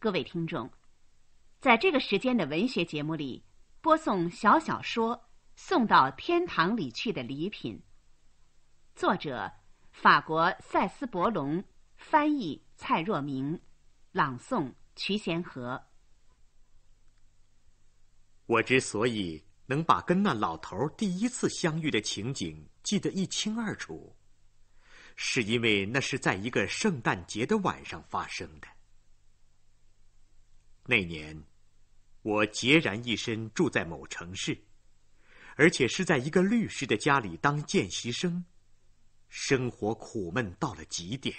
各位听众，在这个时间的文学节目里，播送小小说《送到天堂里去的礼品》，作者法国塞斯伯龙，翻译蔡若明，朗诵曲贤和。我之所以能把跟那老头第一次相遇的情景记得一清二楚，是因为那是在一个圣诞节的晚上发生的。那年，我孑然一身住在某城市，而且是在一个律师的家里当见习生，生活苦闷到了极点。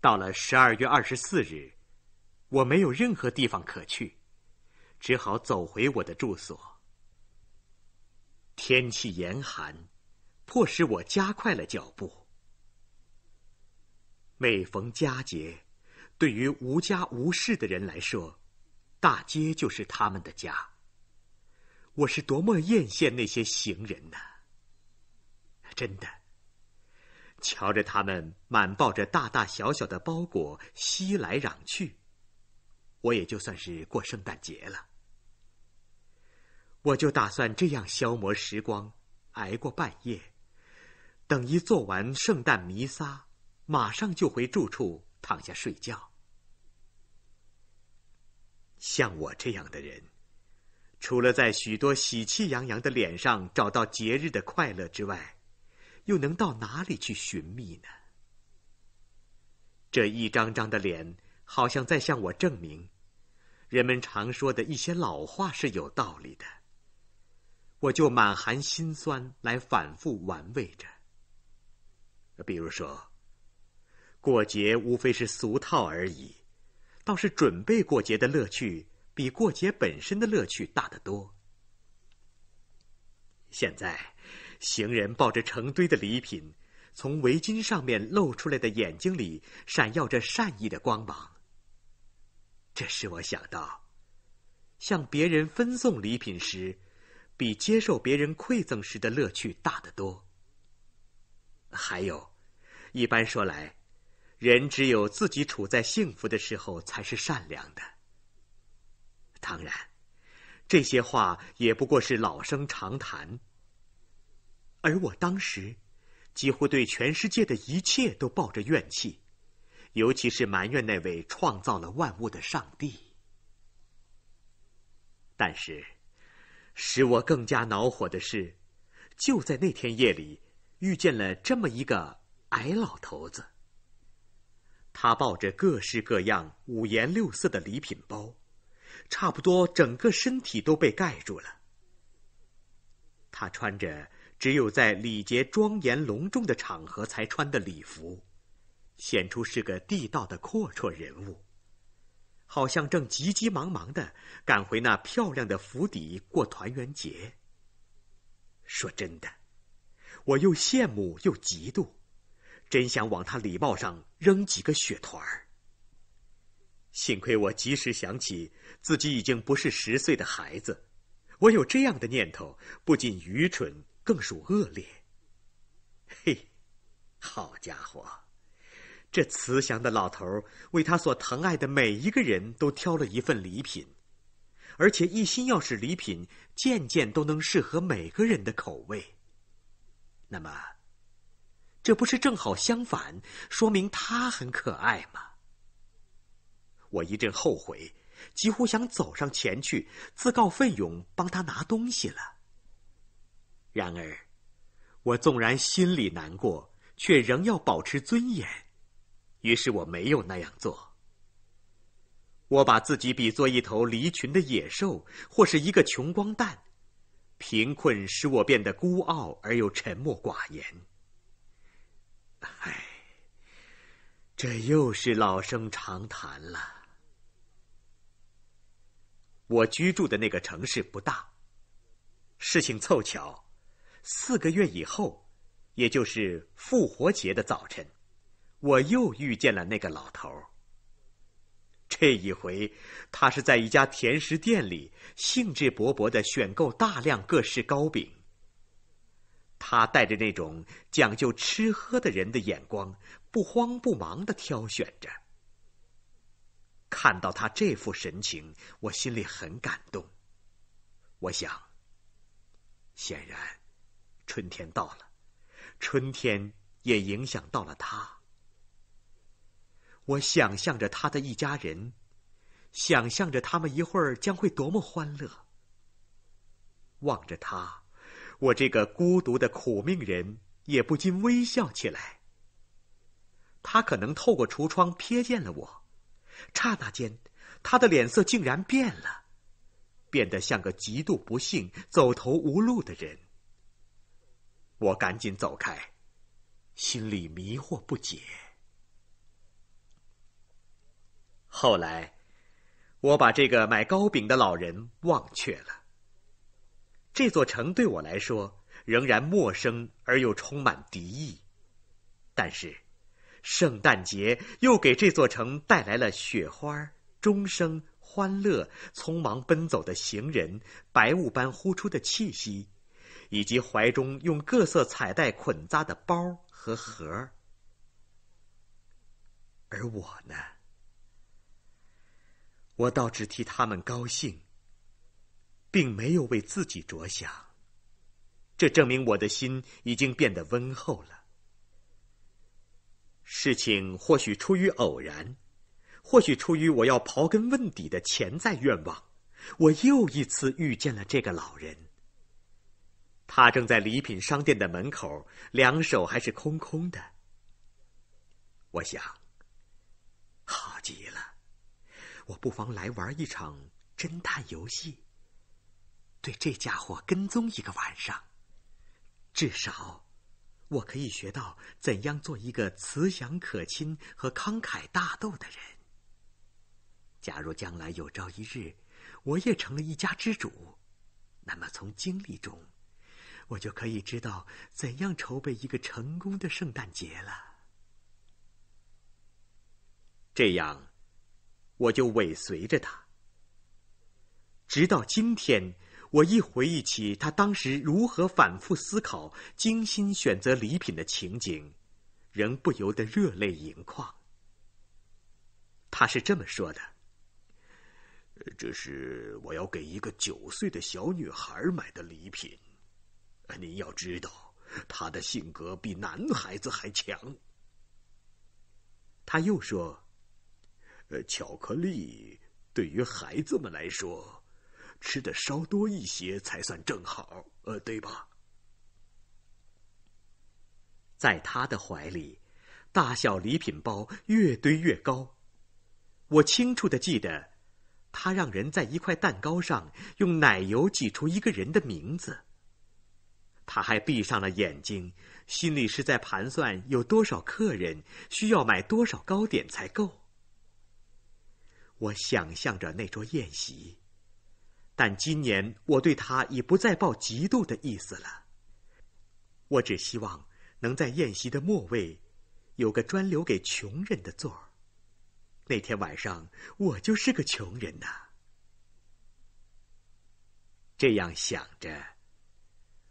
到了十二月二十四日，我没有任何地方可去，只好走回我的住所。天气严寒，迫使我加快了脚步。每逢佳节。对于无家无室的人来说，大街就是他们的家。我是多么艳羡那些行人呢！真的，瞧着他们满抱着大大小小的包裹熙来攘去，我也就算是过圣诞节了。我就打算这样消磨时光，挨过半夜，等一做完圣诞弥撒，马上就回住处躺下睡觉。像我这样的人，除了在许多喜气洋洋的脸上找到节日的快乐之外，又能到哪里去寻觅呢？这一张张的脸，好像在向我证明，人们常说的一些老话是有道理的。我就满含心酸来反复玩味着。比如说，过节无非是俗套而已。倒是准备过节的乐趣比过节本身的乐趣大得多。现在，行人抱着成堆的礼品，从围巾上面露出来的眼睛里闪耀着善意的光芒。这使我想到，向别人分送礼品时，比接受别人馈赠时的乐趣大得多。还有，一般说来。人只有自己处在幸福的时候，才是善良的。当然，这些话也不过是老生常谈。而我当时，几乎对全世界的一切都抱着怨气，尤其是埋怨那位创造了万物的上帝。但是，使我更加恼火的是，就在那天夜里，遇见了这么一个矮老头子。他抱着各式各样、五颜六色的礼品包，差不多整个身体都被盖住了。他穿着只有在礼节庄严隆重的场合才穿的礼服，显出是个地道的阔绰人物，好像正急急忙忙的赶回那漂亮的府邸过团圆节。说真的，我又羡慕又嫉妒。真想往他礼帽上扔几个雪团儿。幸亏我及时想起自己已经不是十岁的孩子，我有这样的念头不仅愚蠢，更属恶劣。嘿，好家伙，这慈祥的老头为他所疼爱的每一个人都挑了一份礼品，而且一心要使礼品件件都能适合每个人的口味。那么。这不是正好相反，说明他很可爱吗？我一阵后悔，几乎想走上前去，自告奋勇帮他拿东西了。然而，我纵然心里难过，却仍要保持尊严，于是我没有那样做。我把自己比作一头离群的野兽，或是一个穷光蛋。贫困使我变得孤傲而又沉默寡言。唉，这又是老生常谈了。我居住的那个城市不大，事情凑巧，四个月以后，也就是复活节的早晨，我又遇见了那个老头儿。这一回，他是在一家甜食店里兴致勃勃地选购大量各式糕饼。他带着那种讲究吃喝的人的眼光，不慌不忙的挑选着。看到他这副神情，我心里很感动。我想，显然，春天到了，春天也影响到了他。我想象着他的一家人，想象着他们一会儿将会多么欢乐。望着他。我这个孤独的苦命人也不禁微笑起来。他可能透过橱窗瞥见了我，刹那间，他的脸色竟然变了，变得像个极度不幸、走投无路的人。我赶紧走开，心里迷惑不解。后来，我把这个买糕饼的老人忘却了。这座城对我来说仍然陌生而又充满敌意，但是，圣诞节又给这座城带来了雪花、钟声、欢乐、匆忙奔走的行人、白雾般呼出的气息，以及怀中用各色彩带捆扎的包和盒。而我呢，我倒只替他们高兴。并没有为自己着想，这证明我的心已经变得温厚了。事情或许出于偶然，或许出于我要刨根问底的潜在愿望，我又一次遇见了这个老人。他正在礼品商店的门口，两手还是空空的。我想，好极了，我不妨来玩一场侦探游戏。对这家伙跟踪一个晚上，至少我可以学到怎样做一个慈祥可亲和慷慨大度的人。假如将来有朝一日我也成了一家之主，那么从经历中，我就可以知道怎样筹备一个成功的圣诞节了。这样，我就尾随着他，直到今天。我一回忆起他当时如何反复思考、精心选择礼品的情景，仍不由得热泪盈眶。他是这么说的：“这是我要给一个九岁的小女孩买的礼品，您要知道，她的性格比男孩子还强。”他又说：“巧克力对于孩子们来说。”吃的稍多一些才算正好，呃，对吧？在他的怀里，大小礼品包越堆越高。我清楚的记得，他让人在一块蛋糕上用奶油挤出一个人的名字。他还闭上了眼睛，心里是在盘算有多少客人需要买多少糕点才够。我想象着那桌宴席。但今年我对他已不再抱嫉妒的意思了。我只希望能在宴席的末位，有个专留给穷人的座儿。那天晚上我就是个穷人呐。这样想着，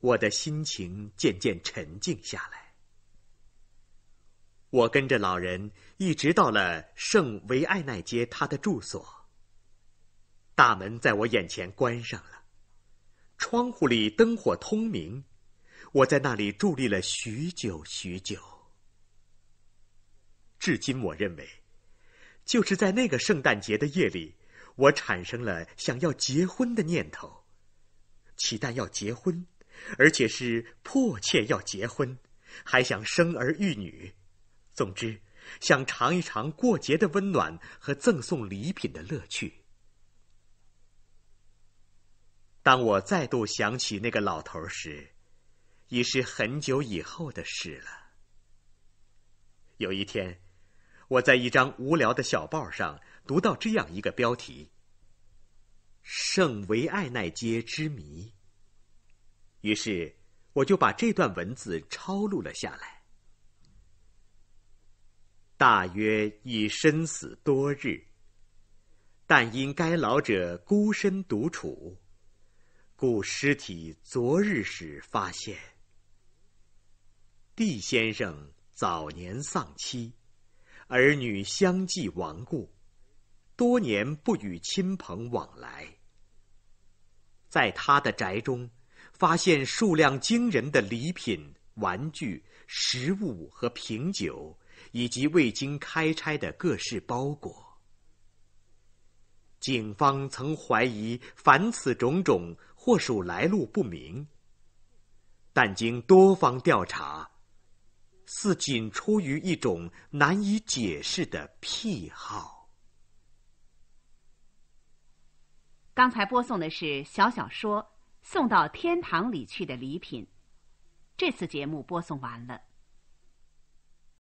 我的心情渐渐沉静下来。我跟着老人一直到了圣维埃奈街他的住所。大门在我眼前关上了，窗户里灯火通明，我在那里伫立了许久许久。至今我认为，就是在那个圣诞节的夜里，我产生了想要结婚的念头，岂但要结婚，而且是迫切要结婚，还想生儿育女，总之想尝一尝过节的温暖和赠送礼品的乐趣。当我再度想起那个老头时，已是很久以后的事了。有一天，我在一张无聊的小报上读到这样一个标题：“圣维爱奈街之谜。”于是，我就把这段文字抄录了下来。大约已身死多日，但因该老者孤身独处。故尸体昨日时发现。D 先生早年丧妻，儿女相继亡故，多年不与亲朋往来。在他的宅中，发现数量惊人的礼品、玩具、食物和瓶酒，以及未经开拆的各式包裹。警方曾怀疑，凡此种种。或属来路不明，但经多方调查，似仅出于一种难以解释的癖好。刚才播送的是小小说《送到天堂里去的礼品》，这次节目播送完了。